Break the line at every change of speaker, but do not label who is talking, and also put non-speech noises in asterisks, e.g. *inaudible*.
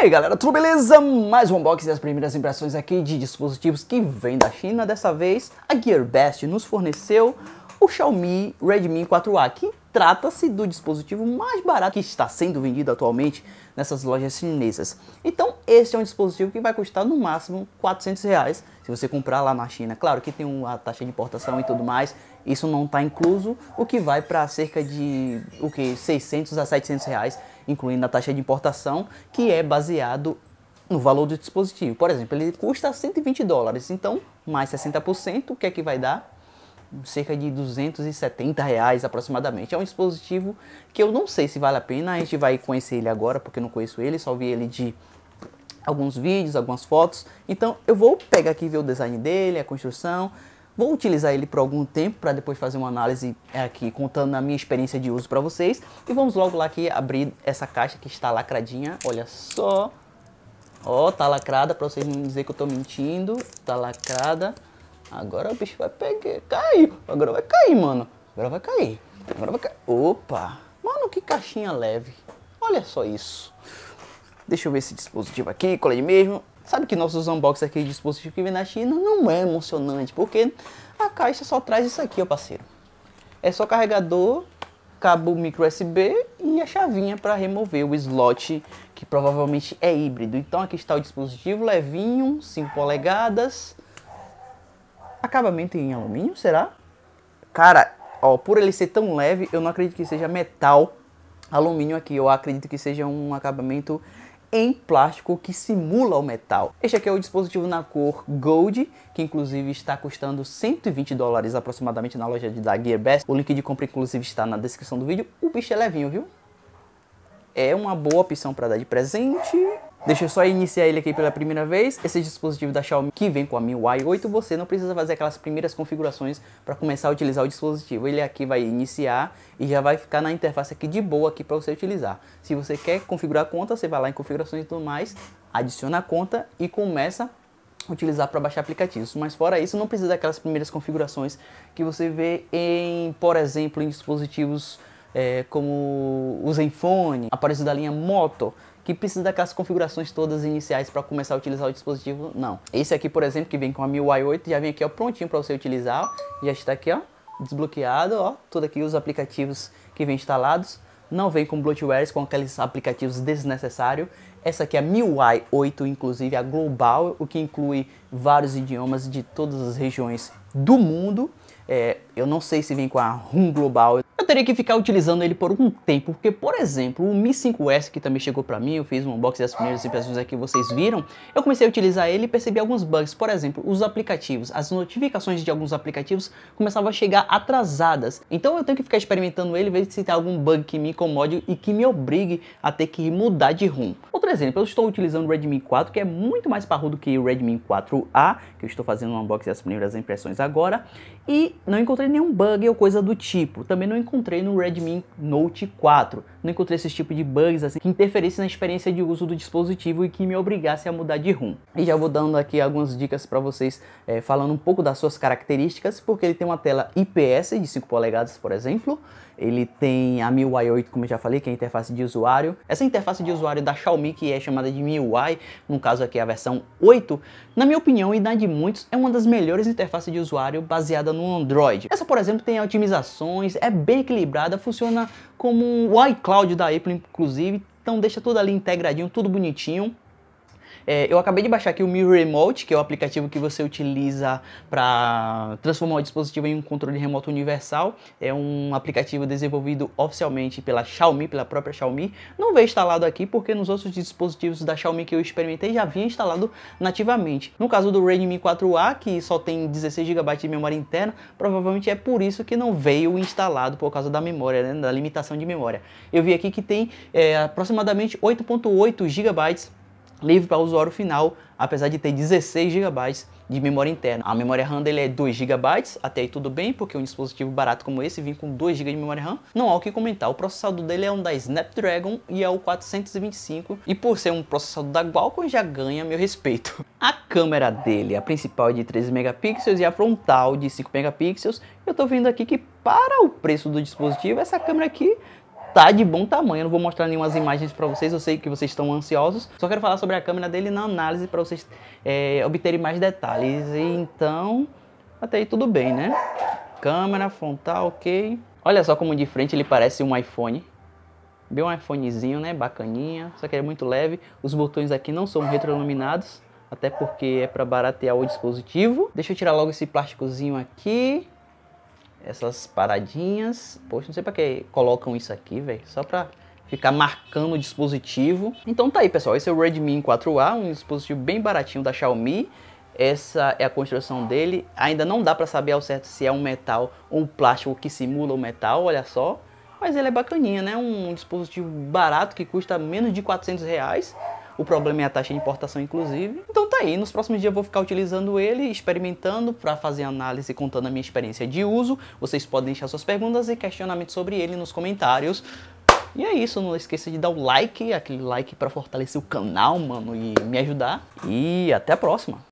E aí galera, tudo beleza? Mais um unboxing das primeiras impressões aqui de dispositivos que vem da China. Dessa vez, a GearBest nos forneceu o Xiaomi Redmi 4A, que trata-se do dispositivo mais barato que está sendo vendido atualmente nessas lojas chinesas. Então, este é um dispositivo que vai custar no máximo 400 reais se você comprar lá na China. Claro que tem uma taxa de importação e tudo mais, isso não está incluso, o que vai para cerca de o que 600 a 700 reais incluindo a taxa de importação, que é baseado no valor do dispositivo. Por exemplo, ele custa 120 dólares, então mais 60%, o que é que vai dar? Cerca de 270 reais aproximadamente. É um dispositivo que eu não sei se vale a pena, a gente vai conhecer ele agora, porque eu não conheço ele, só vi ele de alguns vídeos, algumas fotos. Então eu vou pegar aqui e ver o design dele, a construção, Vou utilizar ele por algum tempo para depois fazer uma análise é, aqui contando a minha experiência de uso para vocês. E vamos logo lá aqui abrir essa caixa que está lacradinha. Olha só. Ó, tá lacrada para vocês não dizer que eu estou mentindo. Tá lacrada. Agora o bicho vai pegar, cair. Agora vai cair, mano. Agora vai cair. Agora vai cair. Opa. Mano, que caixinha leve. Olha só isso. Deixa eu ver esse dispositivo aqui, colei mesmo. Sabe que nossos unboxings aqui de dispositivo que vem na China não é emocionante, porque a caixa só traz isso aqui, ó parceiro. É só carregador, cabo micro USB e a chavinha para remover o slot, que provavelmente é híbrido. Então aqui está o dispositivo, levinho, 5 polegadas. Acabamento em alumínio, será? Cara, ó, por ele ser tão leve, eu não acredito que seja metal alumínio aqui. Eu acredito que seja um acabamento em plástico que simula o metal. Este aqui é o dispositivo na cor Gold, que inclusive está custando 120 dólares aproximadamente na loja da GearBest. O link de compra inclusive está na descrição do vídeo. O bicho é levinho, viu? É uma boa opção para dar de presente Deixa eu só iniciar ele aqui pela primeira vez. Esse dispositivo da Xiaomi que vem com a MIUI 8, você não precisa fazer aquelas primeiras configurações para começar a utilizar o dispositivo. Ele aqui vai iniciar e já vai ficar na interface aqui de boa aqui para você utilizar. Se você quer configurar a conta, você vai lá em configurações e tudo mais, adiciona a conta e começa a utilizar para baixar aplicativos, mas fora isso não precisa daquelas primeiras configurações que você vê em, por exemplo, em dispositivos é, como o Zenfone, aparelhos da linha Moto, que precisa daquelas configurações todas iniciais para começar a utilizar o dispositivo, não. Esse aqui, por exemplo, que vem com a MIUI 8, já vem aqui ó, prontinho para você utilizar, já está aqui ó, desbloqueado, ó, tudo aqui os aplicativos que vem instalados. Não vem com bloatwares, com aqueles aplicativos desnecessários. Essa aqui é a MIUI 8, inclusive a global, o que inclui vários idiomas de todas as regiões do mundo. É, eu não sei se vem com a RUM global, teria que ficar utilizando ele por um tempo, porque, por exemplo, o Mi 5S, que também chegou para mim, eu fiz um unboxing das primeiras impressões aqui, vocês viram, eu comecei a utilizar ele e percebi alguns bugs. Por exemplo, os aplicativos, as notificações de alguns aplicativos começavam a chegar atrasadas. Então eu tenho que ficar experimentando ele, ver se tem algum bug que me incomode e que me obrigue a ter que mudar de rumo. Outro exemplo, eu estou utilizando o Redmi 4, que é muito mais parrudo que o Redmi 4A, que eu estou fazendo um unboxing das primeiras impressões agora, e não encontrei nenhum bug ou coisa do tipo. Também não encontrei encontrei no Redmi Note 4 não encontrei esse tipo de bugs assim que interferisse na experiência de uso do dispositivo e que me obrigasse a mudar de rumo. E já vou dando aqui algumas dicas para vocês, é, falando um pouco das suas características, porque ele tem uma tela IPS de 5 polegadas, por exemplo, ele tem a MIUI 8, como eu já falei, que é a interface de usuário. Essa interface de usuário da Xiaomi, que é chamada de MIUI, no caso aqui é a versão 8, na minha opinião e na de muitos, é uma das melhores interfaces de usuário baseada no Android. Essa, por exemplo, tem otimizações, é bem equilibrada, funciona como um iCloud Cláudio da Apple, inclusive. Então deixa tudo ali integradinho, tudo bonitinho. É, eu acabei de baixar aqui o Mi Remote, que é o aplicativo que você utiliza para transformar o dispositivo em um controle remoto universal. É um aplicativo desenvolvido oficialmente pela Xiaomi, pela própria Xiaomi. Não veio instalado aqui porque nos outros dispositivos da Xiaomi que eu experimentei já vinha instalado nativamente. No caso do Redmi 4A, que só tem 16 GB de memória interna, provavelmente é por isso que não veio instalado por causa da memória, né, da limitação de memória. Eu vi aqui que tem é, aproximadamente 8.8 GB livre para o usuário final, apesar de ter 16 GB de memória interna. A memória RAM dele é 2 GB, até aí tudo bem, porque um dispositivo barato como esse vem com 2 GB de memória RAM. Não há o que comentar, o processador dele é um da Snapdragon e é o 425, e por ser um processador da Qualcomm já ganha meu respeito. *laughs* A câmera dele, a principal é de 13 megapixels e a frontal de 5 megapixels. Eu estou vendo aqui que para o preço do dispositivo, essa câmera aqui tá de bom tamanho. Eu não vou mostrar nenhumas imagens para vocês, eu sei que vocês estão ansiosos. Só quero falar sobre a câmera dele na análise para vocês é, obterem mais detalhes. Então, até aí tudo bem, né? Câmera frontal, ok. Olha só como de frente ele parece um iPhone. Bem um iPhonezinho, né? Bacaninha, só que ele é muito leve. Os botões aqui não são retroiluminados, até porque é para baratear o dispositivo. Deixa eu tirar logo esse plásticozinho aqui essas paradinhas. Poxa, não sei pra que colocam isso aqui, velho. Só pra ficar marcando o dispositivo. Então tá aí, pessoal. Esse é o Redmi 4A, um dispositivo bem baratinho da Xiaomi. Essa é a construção dele. Ainda não dá pra saber ao certo se é um metal ou um plástico que simula o metal, olha só. Mas ele é bacaninha, né? Um dispositivo barato que custa menos de 400 reais o problema é a taxa de importação, inclusive. Então tá aí, nos próximos dias eu vou ficar utilizando ele, experimentando para fazer análise contando a minha experiência de uso. Vocês podem deixar suas perguntas e questionamentos sobre ele nos comentários. E é isso, não esqueça de dar o like, aquele like para fortalecer o canal, mano, e me ajudar. E até a próxima.